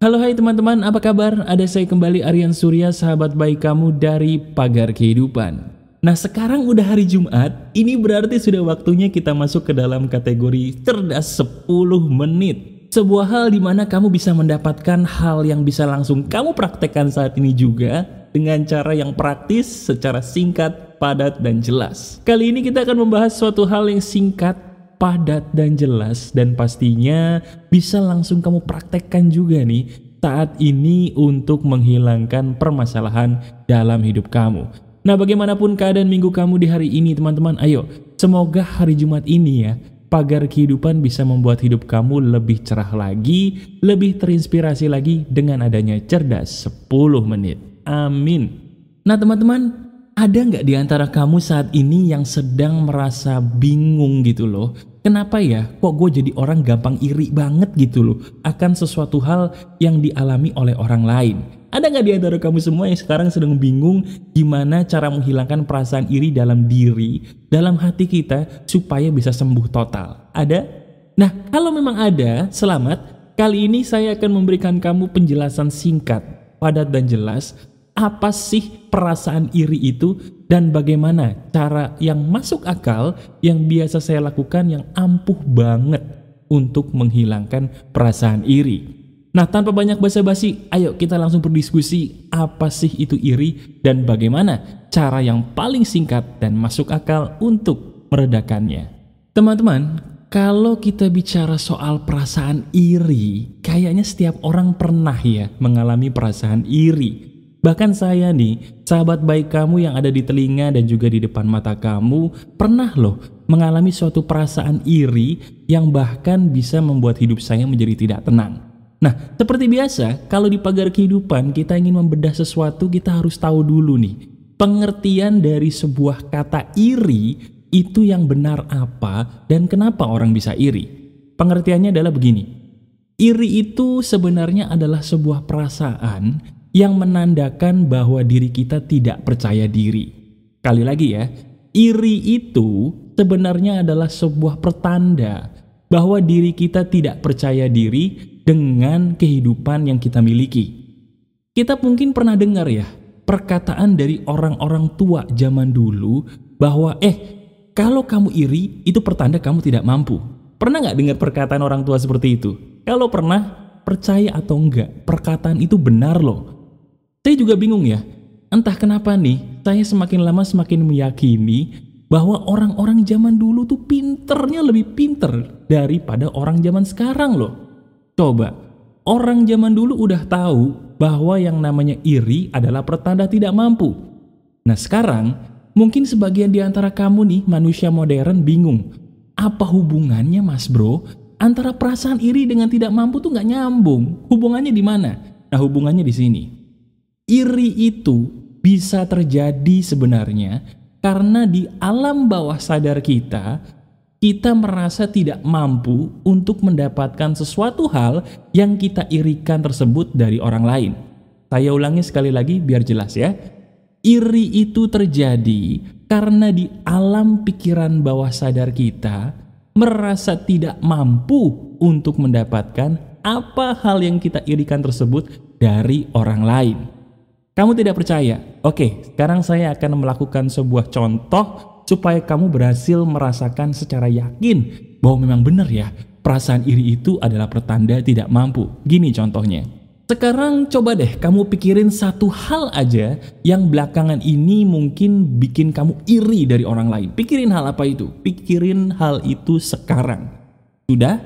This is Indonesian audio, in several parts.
Halo hai teman-teman, apa kabar? Ada saya kembali Aryan Surya, sahabat baik kamu dari Pagar Kehidupan. Nah sekarang udah hari Jumat, ini berarti sudah waktunya kita masuk ke dalam kategori cerdas 10 menit. Sebuah hal di mana kamu bisa mendapatkan hal yang bisa langsung kamu praktekkan saat ini juga dengan cara yang praktis, secara singkat, padat, dan jelas. Kali ini kita akan membahas suatu hal yang singkat padat dan jelas dan pastinya bisa langsung kamu praktekkan juga nih saat ini untuk menghilangkan permasalahan dalam hidup kamu. Nah, bagaimanapun keadaan minggu kamu di hari ini, teman-teman, ayo, semoga hari Jumat ini ya, pagar kehidupan bisa membuat hidup kamu lebih cerah lagi, lebih terinspirasi lagi dengan adanya cerdas 10 menit. Amin. Nah teman-teman, ada nggak di antara kamu saat ini yang sedang merasa bingung gitu loh Kenapa ya kok gue jadi orang gampang iri banget gitu loh akan sesuatu hal yang dialami oleh orang lain. Ada nggak di antara kamu semua yang sekarang sedang bingung gimana cara menghilangkan perasaan iri dalam diri, dalam hati kita supaya bisa sembuh total? Ada? Nah, kalau memang ada, selamat. Kali ini saya akan memberikan kamu penjelasan singkat, padat dan jelas apa sih perasaan iri itu dan bagaimana cara yang masuk akal yang biasa saya lakukan yang ampuh banget untuk menghilangkan perasaan iri. Nah, tanpa banyak basa-basi, ayo kita langsung berdiskusi apa sih itu iri dan bagaimana cara yang paling singkat dan masuk akal untuk meredakannya. Teman-teman, kalau kita bicara soal perasaan iri, kayaknya setiap orang pernah ya mengalami perasaan iri bahkan saya nih, sahabat baik kamu yang ada di telinga dan juga di depan mata kamu, pernah loh mengalami suatu perasaan iri yang bahkan bisa membuat hidup saya menjadi tidak tenang. Nah, seperti biasa, kalau di pagar kehidupan kita ingin membedah sesuatu, kita harus tahu dulu nih, pengertian dari sebuah kata iri itu yang benar apa dan kenapa orang bisa iri. Pengertiannya adalah begini, iri itu sebenarnya adalah sebuah perasaan yang menandakan bahwa diri kita tidak percaya diri. Kali lagi ya, iri itu sebenarnya adalah sebuah pertanda bahwa diri kita tidak percaya diri dengan kehidupan yang kita miliki. Kita mungkin pernah dengar ya, perkataan dari orang-orang tua zaman dulu bahwa eh kalau kamu iri itu pertanda kamu tidak mampu. Pernah nggak dengar perkataan orang tua seperti itu? Kalau pernah, percaya atau enggak, perkataan itu benar loh. Saya juga bingung ya, entah kenapa nih, saya semakin lama semakin meyakini bahwa orang-orang zaman dulu tuh pinternya lebih pinter daripada orang zaman sekarang loh. Coba, orang zaman dulu udah tahu bahwa yang namanya iri adalah pertanda tidak mampu. Nah sekarang, mungkin sebagian di antara kamu nih manusia modern bingung, apa hubungannya mas bro antara perasaan iri dengan tidak mampu tuh nggak nyambung? Hubungannya di mana? Nah hubungannya di sini iri itu bisa terjadi sebenarnya karena di alam bawah sadar kita, kita merasa tidak mampu untuk mendapatkan sesuatu hal yang kita irikan tersebut dari orang lain. Saya ulangi sekali lagi biar jelas ya. Iri itu terjadi karena di alam pikiran bawah sadar kita merasa tidak mampu untuk mendapatkan apa hal yang kita irikan tersebut dari orang lain. Kamu tidak percaya? Oke, sekarang saya akan melakukan sebuah contoh supaya kamu berhasil merasakan secara yakin bahwa memang benar ya, perasaan iri itu adalah pertanda tidak mampu. Gini contohnya. Sekarang coba deh kamu pikirin satu hal aja yang belakangan ini mungkin bikin kamu iri dari orang lain. Pikirin hal apa itu? Pikirin hal itu sekarang. Sudah?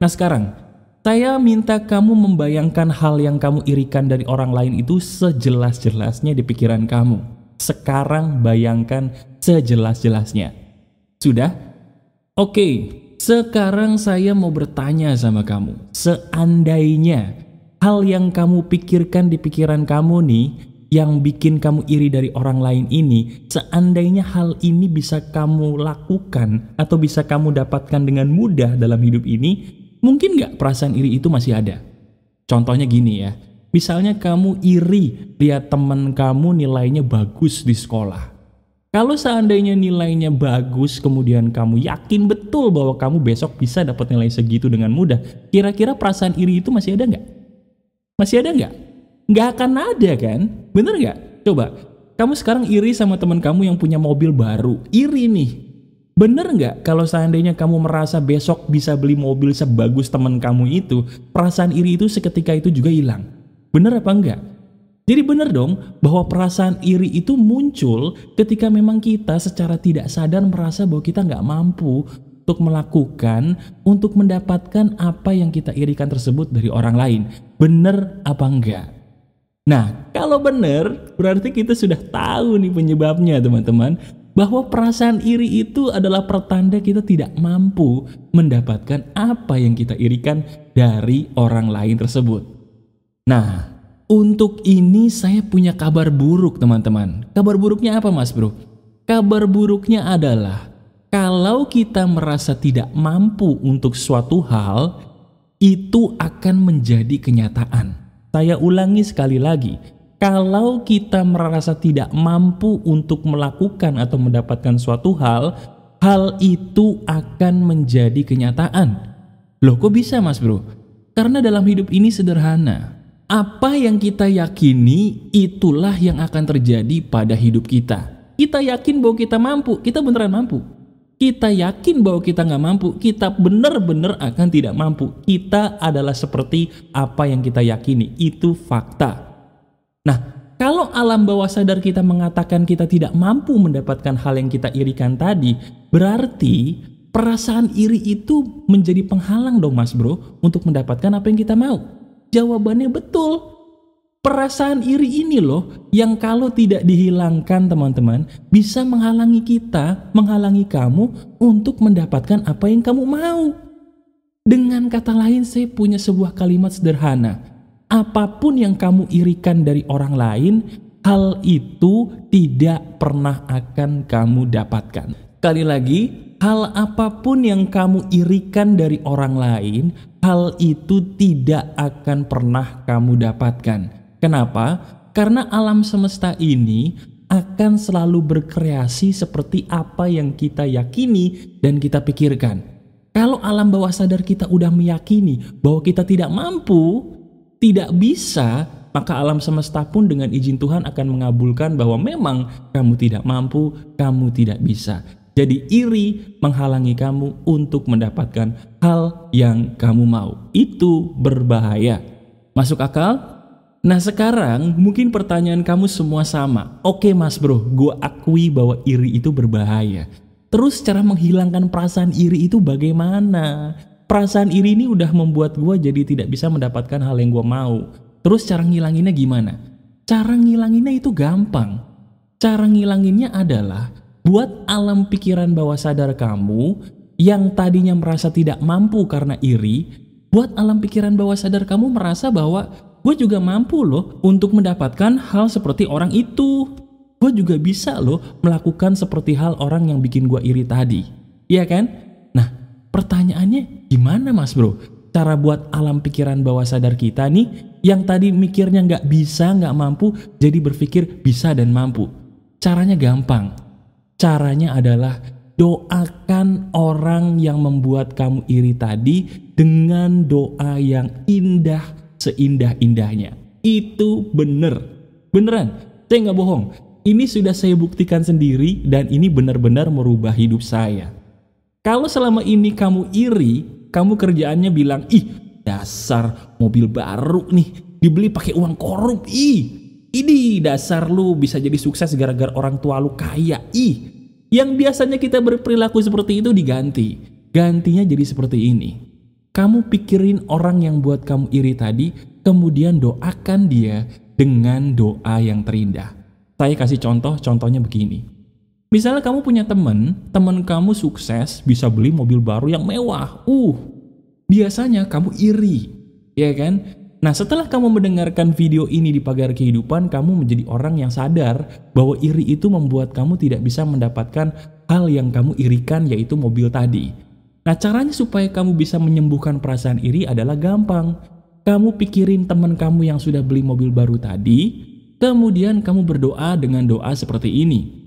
Nah sekarang, saya minta kamu membayangkan hal yang kamu irikan dari orang lain itu sejelas-jelasnya di pikiran kamu. Sekarang bayangkan sejelas-jelasnya. Sudah? Oke, sekarang saya mau bertanya sama kamu. Seandainya hal yang kamu pikirkan di pikiran kamu nih, yang bikin kamu iri dari orang lain ini, seandainya hal ini bisa kamu lakukan atau bisa kamu dapatkan dengan mudah dalam hidup ini, Mungkin nggak perasaan iri itu masih ada? Contohnya gini ya, misalnya kamu iri lihat teman kamu nilainya bagus di sekolah. Kalau seandainya nilainya bagus, kemudian kamu yakin betul bahwa kamu besok bisa dapat nilai segitu dengan mudah, kira-kira perasaan iri itu masih ada nggak? Masih ada nggak? Nggak akan ada kan? Bener nggak? Coba, kamu sekarang iri sama teman kamu yang punya mobil baru. Iri nih, Bener nggak kalau seandainya kamu merasa besok bisa beli mobil sebagus teman kamu itu, perasaan iri itu seketika itu juga hilang? Bener apa enggak? Jadi bener dong bahwa perasaan iri itu muncul ketika memang kita secara tidak sadar merasa bahwa kita nggak mampu untuk melakukan, untuk mendapatkan apa yang kita irikan tersebut dari orang lain. Bener apa enggak? Nah, kalau bener, berarti kita sudah tahu nih penyebabnya teman-teman bahwa perasaan iri itu adalah pertanda kita tidak mampu mendapatkan apa yang kita irikan dari orang lain tersebut. Nah, untuk ini saya punya kabar buruk teman-teman. Kabar buruknya apa mas bro? Kabar buruknya adalah kalau kita merasa tidak mampu untuk suatu hal, itu akan menjadi kenyataan. Saya ulangi sekali lagi, kalau kita merasa tidak mampu untuk melakukan atau mendapatkan suatu hal, hal itu akan menjadi kenyataan. Loh kok bisa mas bro? Karena dalam hidup ini sederhana. Apa yang kita yakini, itulah yang akan terjadi pada hidup kita. Kita yakin bahwa kita mampu, kita beneran mampu. Kita yakin bahwa kita nggak mampu, kita bener-bener akan tidak mampu. Kita adalah seperti apa yang kita yakini, itu fakta. Nah, kalau alam bawah sadar kita mengatakan kita tidak mampu mendapatkan hal yang kita irikan tadi, berarti perasaan iri itu menjadi penghalang dong mas bro untuk mendapatkan apa yang kita mau. Jawabannya betul. Perasaan iri ini loh yang kalau tidak dihilangkan teman-teman bisa menghalangi kita, menghalangi kamu untuk mendapatkan apa yang kamu mau. Dengan kata lain saya punya sebuah kalimat sederhana apapun yang kamu irikan dari orang lain, hal itu tidak pernah akan kamu dapatkan. Kali lagi, hal apapun yang kamu irikan dari orang lain, hal itu tidak akan pernah kamu dapatkan. Kenapa? Karena alam semesta ini akan selalu berkreasi seperti apa yang kita yakini dan kita pikirkan. Kalau alam bawah sadar kita udah meyakini bahwa kita tidak mampu, tidak bisa, maka alam semesta pun dengan izin Tuhan akan mengabulkan bahwa memang kamu tidak mampu, kamu tidak bisa. Jadi iri menghalangi kamu untuk mendapatkan hal yang kamu mau. Itu berbahaya. Masuk akal? Nah sekarang mungkin pertanyaan kamu semua sama. Oke mas bro, gue akui bahwa iri itu berbahaya. Terus cara menghilangkan perasaan iri itu bagaimana? perasaan iri ini udah membuat gue jadi tidak bisa mendapatkan hal yang gue mau. Terus cara ngilanginnya gimana? Cara ngilanginnya itu gampang. Cara ngilanginnya adalah buat alam pikiran bawah sadar kamu yang tadinya merasa tidak mampu karena iri, buat alam pikiran bawah sadar kamu merasa bahwa gue juga mampu loh untuk mendapatkan hal seperti orang itu. Gue juga bisa loh melakukan seperti hal orang yang bikin gue iri tadi. Iya kan? Nah, pertanyaannya Gimana mas bro? Cara buat alam pikiran bawah sadar kita nih yang tadi mikirnya nggak bisa, nggak mampu, jadi berpikir bisa dan mampu. Caranya gampang. Caranya adalah doakan orang yang membuat kamu iri tadi dengan doa yang indah seindah-indahnya. Itu bener. Beneran, saya nggak bohong. Ini sudah saya buktikan sendiri dan ini benar-benar merubah hidup saya. Kalau selama ini kamu iri, kamu kerjaannya bilang, "Ih, dasar mobil baru nih, dibeli pakai uang korup. Ih, ini dasar lu bisa jadi sukses gara-gara orang tua lu kaya. Ih, yang biasanya kita berperilaku seperti itu diganti. Gantinya jadi seperti ini. Kamu pikirin orang yang buat kamu iri tadi, kemudian doakan dia dengan doa yang terindah. Saya kasih contoh, contohnya begini. Misalnya kamu punya temen, temen kamu sukses bisa beli mobil baru yang mewah. Uh, biasanya kamu iri, ya kan? Nah, setelah kamu mendengarkan video ini di pagar kehidupan, kamu menjadi orang yang sadar bahwa iri itu membuat kamu tidak bisa mendapatkan hal yang kamu irikan yaitu mobil tadi. Nah, caranya supaya kamu bisa menyembuhkan perasaan iri adalah gampang. Kamu pikirin teman kamu yang sudah beli mobil baru tadi, kemudian kamu berdoa dengan doa seperti ini.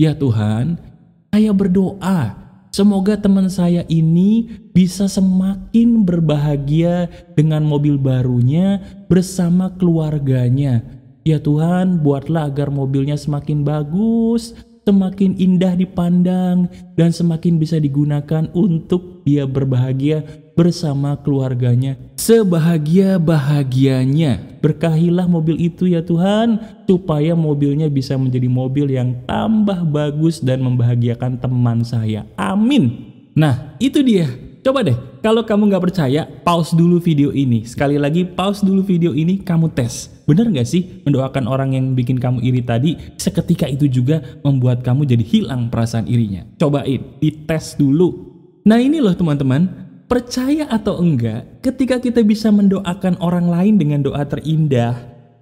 Ya Tuhan, saya berdoa semoga teman saya ini bisa semakin berbahagia dengan mobil barunya bersama keluarganya. Ya Tuhan, buatlah agar mobilnya semakin bagus, semakin indah dipandang, dan semakin bisa digunakan untuk dia berbahagia bersama keluarganya sebahagia-bahagianya. Berkahilah mobil itu ya Tuhan, supaya mobilnya bisa menjadi mobil yang tambah bagus dan membahagiakan teman saya. Amin. Nah, itu dia. Coba deh, kalau kamu nggak percaya, pause dulu video ini. Sekali lagi, pause dulu video ini, kamu tes. Bener nggak sih mendoakan orang yang bikin kamu iri tadi, seketika itu juga membuat kamu jadi hilang perasaan irinya. Cobain, dites dulu. Nah ini loh teman-teman, Percaya atau enggak, ketika kita bisa mendoakan orang lain dengan doa terindah,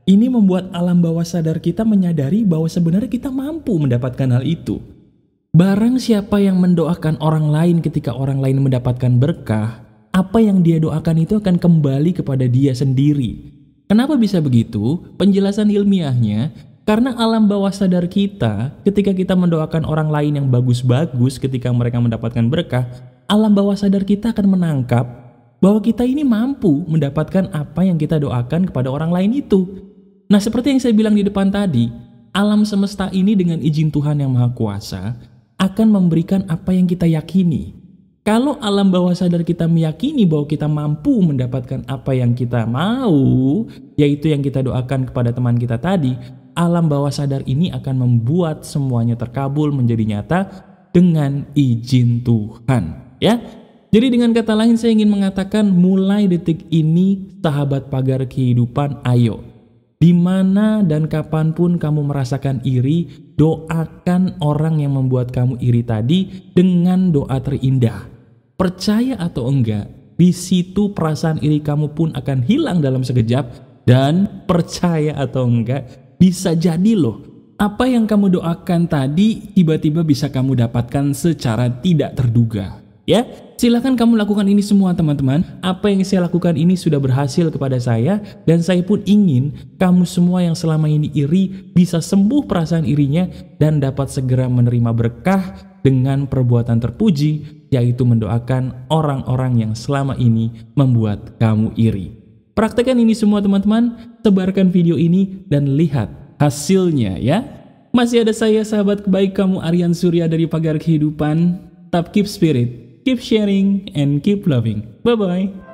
ini membuat alam bawah sadar kita menyadari bahwa sebenarnya kita mampu mendapatkan hal itu. Barang siapa yang mendoakan orang lain ketika orang lain mendapatkan berkah, apa yang dia doakan itu akan kembali kepada dia sendiri. Kenapa bisa begitu? Penjelasan ilmiahnya, karena alam bawah sadar kita ketika kita mendoakan orang lain yang bagus-bagus ketika mereka mendapatkan berkah, alam bawah sadar kita akan menangkap bahwa kita ini mampu mendapatkan apa yang kita doakan kepada orang lain itu. Nah, seperti yang saya bilang di depan tadi, alam semesta ini dengan izin Tuhan yang Maha Kuasa akan memberikan apa yang kita yakini. Kalau alam bawah sadar kita meyakini bahwa kita mampu mendapatkan apa yang kita mau, yaitu yang kita doakan kepada teman kita tadi, alam bawah sadar ini akan membuat semuanya terkabul menjadi nyata dengan izin Tuhan ya. Jadi dengan kata lain saya ingin mengatakan mulai detik ini sahabat pagar kehidupan ayo. Di mana dan kapanpun kamu merasakan iri, doakan orang yang membuat kamu iri tadi dengan doa terindah. Percaya atau enggak, di situ perasaan iri kamu pun akan hilang dalam sekejap dan percaya atau enggak bisa jadi loh apa yang kamu doakan tadi tiba-tiba bisa kamu dapatkan secara tidak terduga ya. Silahkan kamu lakukan ini semua teman-teman. Apa yang saya lakukan ini sudah berhasil kepada saya dan saya pun ingin kamu semua yang selama ini iri bisa sembuh perasaan irinya dan dapat segera menerima berkah dengan perbuatan terpuji yaitu mendoakan orang-orang yang selama ini membuat kamu iri. Praktekkan ini semua teman-teman, sebarkan video ini dan lihat hasilnya ya. Masih ada saya sahabat kebaik kamu Aryan Surya dari Pagar Kehidupan. Tap keep spirit, Keep sharing and keep loving. Bye-bye.